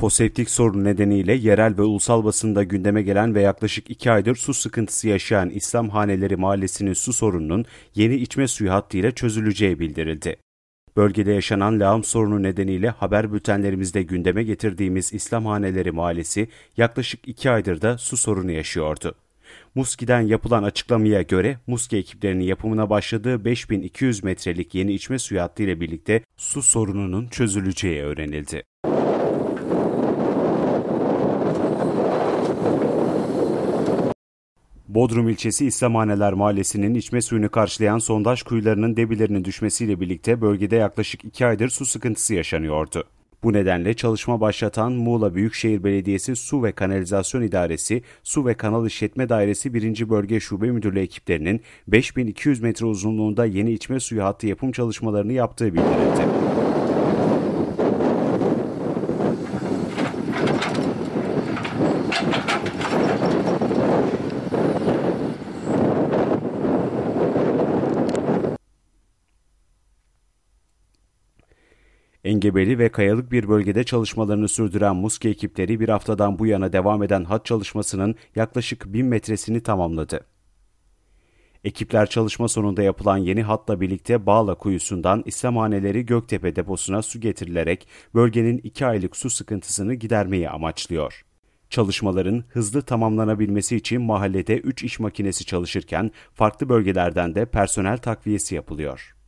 Foseptik sorunu nedeniyle yerel ve ulusal basında gündeme gelen ve yaklaşık iki aydır su sıkıntısı yaşayan İslam Haneleri Mahallesi'nin su sorununun yeni içme suyu hattıyla çözüleceği bildirildi. Bölgede yaşanan lağım sorunu nedeniyle haber bültenlerimizde gündeme getirdiğimiz İslam Haneleri Mahallesi yaklaşık iki aydır da su sorunu yaşıyordu. Muski'den yapılan açıklamaya göre Muski ekiplerinin yapımına başladığı 5200 metrelik yeni içme suyu hattı ile birlikte su sorununun çözüleceği öğrenildi. Bodrum ilçesi İslamhaneler Mahallesi'nin içme suyunu karşılayan sondaj kuyularının debilerinin düşmesiyle birlikte bölgede yaklaşık 2 aydır su sıkıntısı yaşanıyordu. Bu nedenle çalışma başlatan Muğla Büyükşehir Belediyesi Su ve Kanalizasyon İdaresi, Su ve Kanal İşletme Dairesi 1. Bölge Şube Müdürlüğü ekiplerinin 5200 metre uzunluğunda yeni içme suyu hattı yapım çalışmalarını yaptığı bildirildi. Engebeli ve kayalık bir bölgede çalışmalarını sürdüren Muski ekipleri bir haftadan bu yana devam eden hat çalışmasının yaklaşık 1000 metresini tamamladı. Ekipler çalışma sonunda yapılan yeni hatla birlikte Bağla kuyusundan İslamhaneleri Göktepe deposuna su getirilerek bölgenin 2 aylık su sıkıntısını gidermeyi amaçlıyor. Çalışmaların hızlı tamamlanabilmesi için mahallede 3 iş makinesi çalışırken farklı bölgelerden de personel takviyesi yapılıyor.